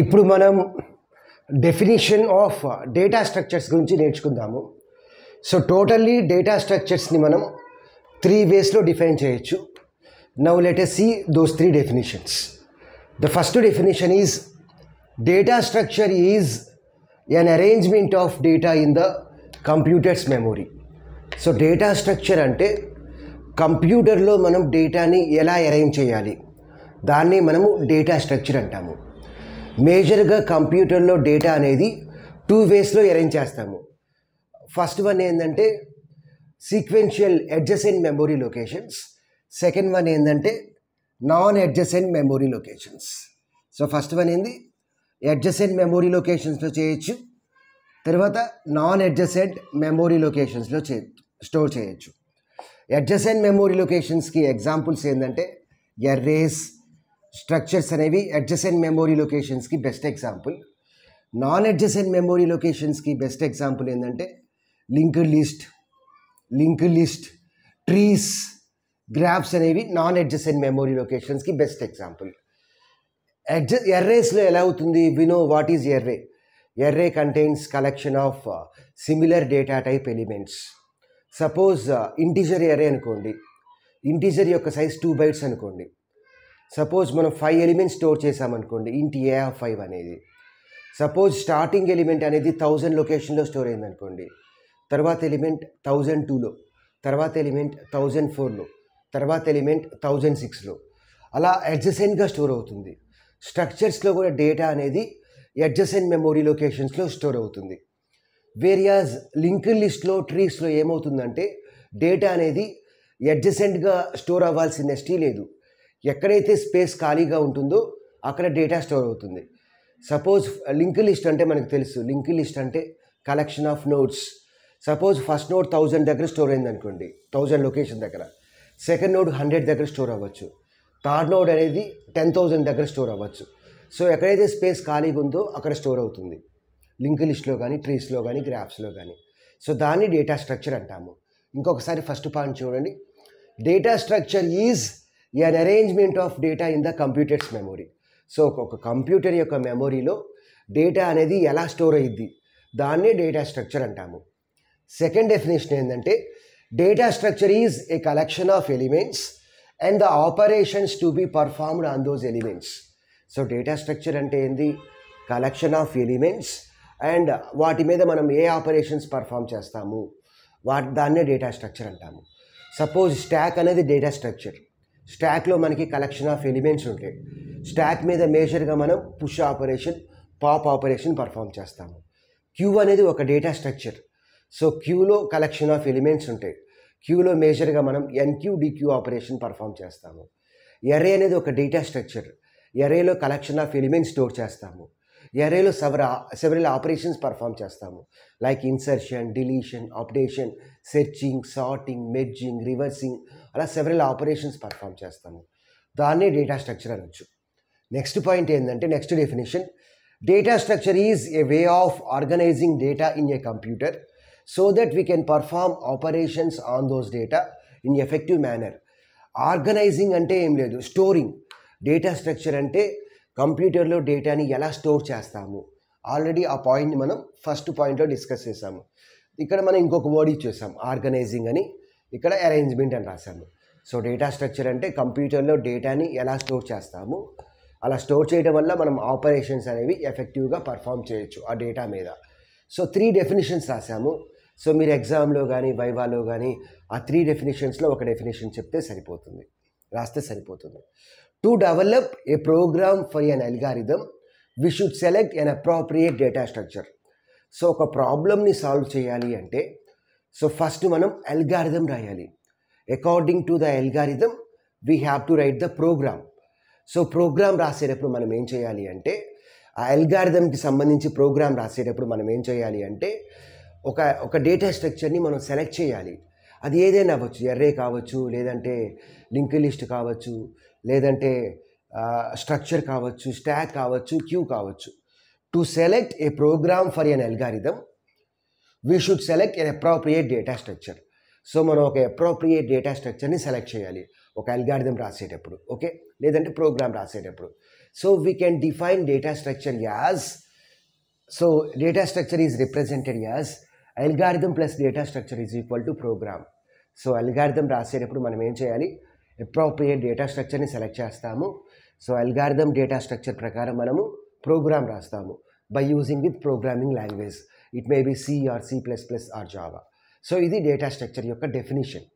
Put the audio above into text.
ఇప్పుడు మనం definition of data structures గురించి నేర్చుకుందాము సో టోటల్లీ డేటా స్ట్రక్చర్స్ని మనం త్రీ వేస్లో డిఫైన్ చేయొచ్చు now let us see those three definitions the first definition is data structure is an arrangement of data in the computer's memory so data structure అంటే కంప్యూటర్లో మనం డేటాని ఎలా అరేంజ్ చేయాలి దాన్ని మనము డేటా స్ట్రక్చర్ అంటాము మేజర్గా కంప్యూటర్లో డేటా అనేది టూ వేస్లో అరేంజ్ చేస్తాము ఫస్ట్ వన్ ఏంటంటే sequential adjacent memory locations second one ఏంటంటే non adjacent memory locations so first one ఏంది అడ్జసెంట్ మెమొరీ లొకేషన్స్లో చేయొచ్చు తర్వాత నాన్ అడ్జసెంట్ మెమొరీ లొకేషన్స్లో చే స్టోర్ చేయొచ్చు అడ్జసెంట్ మెమొరీ లొకేషన్స్కి ఎగ్జాంపుల్స్ ఏంటంటే ఎర్రేస్ స్ట్రక్చర్స్ అనేవి అడ్జసెంట్ మెమోరీ లొకేషన్స్కి best example non adjacent memory లొకేషన్స్కి బెస్ట్ ఎగ్జాంపుల్ ఏంటంటే linked list linked list trees graphs అనేవి నాన్ అడ్జసెంట్ మెమోరీ లొకేషన్స్కి బెస్ట్ ఎగ్జాంపుల్ అడ్జ ఎర్రేస్లో ఎలా అవుతుంది we know what is array array contains collection of similar data type elements suppose integer array అనుకోండి integer యొక్క సైజ్ టూ బైట్స్ అనుకోండి సపోజ్ మనం ఫైవ్ ఎలిమెంట్స్ స్టోర్ చేసామనుకోండి ఇంటి ఏ ఆఫ్ ఫైవ్ అనేది సపోజ్ స్టార్టింగ్ ఎలిమెంట్ అనేది థౌజండ్ లొకేషన్లో store అయిందనుకోండి తర్వాత ఎలిమెంట్ థౌజండ్ టూలో తర్వాత ఎలిమెంట్ థౌజండ్ ఫోర్లో తర్వాత ఎలిమెంట్ థౌజండ్ సిక్స్లో అలా అడ్జసెంట్గా స్టోర్ అవుతుంది స్ట్రక్చర్స్లో కూడా డేటా అనేది అడ్జసెంట్ మెమొరీ లొకేషన్స్లో స్టోర్ అవుతుంది వేరియాస్ లింక్డ్ లిస్ట్లో ట్రీస్లో ఏమవుతుందంటే డేటా అనేది అడ్జసెంట్గా స్టోర్ అవ్వాల్సిన స్టీ లేదు ఎక్కడైతే స్పేస్ ఖాళీగా ఉంటుందో అక్కడ డేటా స్టోర్ అవుతుంది సపోజ్ లింక్ లిస్ట్ అంటే మనకు తెలుసు లింక్ లిస్ట్ అంటే collection of nodes suppose first node thousand దగ్గర స్టోర్ అయింది అనుకోండి థౌజండ్ లొకేషన్ దగ్గర సెకండ్ నోట్ హండ్రెడ్ దగ్గర స్టోర్ అవ్వచ్చు థర్డ్ నోట్ అనేది టెన్ థౌజండ్ దగ్గర స్టోర్ అవ్వచ్చు సో ఎక్కడైతే స్పేస్ ఖాళీగా ఉందో అక్కడ స్టోర్ అవుతుంది లింక్ లిస్ట్లో కానీ ట్రీస్లో కానీ గ్రాఫ్స్లో కానీ సో దాన్ని డేటా స్ట్రక్చర్ అంటాము ఇంకొకసారి ఫస్ట్ పాయింట్ చూడండి data structure is an arrangement of data in the computer's memory so ఒక కంప్యూటర్ యొక్క మెమొరీలో డేటా అనేది ఎలా స్టోర్ అయ్యిద్ది దాన్నే డేటా స్ట్రక్చర్ అంటాము సెకండ్ డెఫినేషన్ ఏంటంటే data structure is a collection of elements and the operations to be performed on those elements so data structure అంటే ఏంది కలెక్షన్ ఆఫ్ ఎలిమెంట్స్ అండ్ వాటి మీద మనం ఏ ఆపరేషన్స్ పర్ఫామ్ చేస్తాము వాటి దాన్నే డేటా స్ట్రక్చర్ అంటాము సపోజ్ స్టాక్ అనేది డేటా స్ట్రక్చర్ స్టాక్లో మనకి కలెక్షన్ ఆఫ్ ఎలిమెంట్స్ ఉంటాయి స్టాక్ మీద మేజర్గా మనం push operation pop operation perform చేస్తాము క్యూ అనేది ఒక డేటా స్ట్రక్చర్ సో క్యూలో కలెక్షన్ ఆఫ్ ఎలిమెంట్స్ ఉంటాయి క్యూలో మేజర్గా మనం ఎన్క్యూ డిక్యూ ఆపరేషన్ పర్ఫామ్ చేస్తాము ఎరే అనేది ఒక డేటా స్ట్రక్చర్ ఎరేలో కలెక్షన్ ఆఫ్ ఎలిమెంట్స్ స్టోర్ చేస్తాము ఎరేలో సెవర సెవరల్ ఆపరేషన్స్ పర్ఫామ్ చేస్తాము like insertion deletion updation searching sorting merging reversing అలా సెవరల్ ఆపరేషన్స్ పర్ఫామ్ చేస్తాము దాన్నే డేటా స్ట్రక్చర్ అనొచ్చు నెక్స్ట్ పాయింట్ ఏంటంటే next definition data structure is a way of organising data in a computer so that we can perform operations on those data in effective manner organising అంటే ఏం లేదు storing data structure అంటే కంప్యూటర్లో డేటాని ఎలా store చేస్తాము already ఆ పాయింట్ని మనం ఫస్ట్ పాయింట్లో డిస్కస్ చేసాము ఇక్కడ మనం ఇంకొక వర్డ్ ఇచ్చేసాం ఆర్గనైజింగ్ అని ఇక్కడ అరేంజ్మెంట్ అని రాశాము సో డేటా స్ట్రక్చర్ అంటే కంప్యూటర్లో డేటాని ఎలా స్టోర్ చేస్తాము అలా స్టోర్ చేయడం వల్ల మనం ఆపరేషన్స్ అనేవి ఎఫెక్టివ్గా పర్ఫామ్ చేయొచ్చు ఆ డేటా మీద సో త్రీ డెఫినేషన్స్ రాసాము సో మీరు ఎగ్జామ్లో కానీ వైవాలో కానీ ఆ త్రీ డెఫినేషన్స్లో ఒక డెఫినేషన్ చెప్తే సరిపోతుంది రాస్తే సరిపోతుంది to develop a program for an algorithm, we should select an appropriate data structure so ఒక ప్రాబ్లమ్ని సాల్వ్ చేయాలి అంటే సో ఫస్ట్ మనం అల్గారిథం రాయాలి according to the algorithm we have to write the program so program రాసేటప్పుడు మనం ఏం చేయాలి అంటే ఆ అల్గారిథంకి సంబంధించి ప్రోగ్రామ్ రాసేటప్పుడు మనం ఏం చేయాలి అంటే ఒక ఒక డేటా స్ట్రక్చర్ని మనం సెలెక్ట్ చేయాలి అది ఏదైనా అవ్వచ్చు ఎర్రే కావచ్చు లేదంటే లింక్ లిస్ట్ కావచ్చు లేదంటే స్ట్రక్చర్ కావచ్చు స్టాక్ కావచ్చు క్యూ కావచ్చు to select a program for an algorithm we should select an appropriate data structure so మనం ఒక అప్రోప్రియేట్ డేటా స్ట్రక్చర్ని సెలెక్ట్ చేయాలి ఒక అల్గారిథం రాసేటప్పుడు ఓకే లేదంటే ప్రోగ్రామ్ రాసేటప్పుడు so we can define data structure as so data structure is represented as algorithm plus data structure is equal to program so algorithm రాసేటప్పుడు మనం ఏం చేయాలి అప్రోప్రియేట్ డేటా స్ట్రక్చర్ని సెలెక్ట్ చేస్తాము సో అల్గారిథమ్ డేటా స్ట్రక్చర్ ప్రకారం మనము program రాస్తాము by using with programming language it may be C or C plus plus or Java so ఇది డేటా స్ట్రక్చర్ యొక్క డెఫినేషన్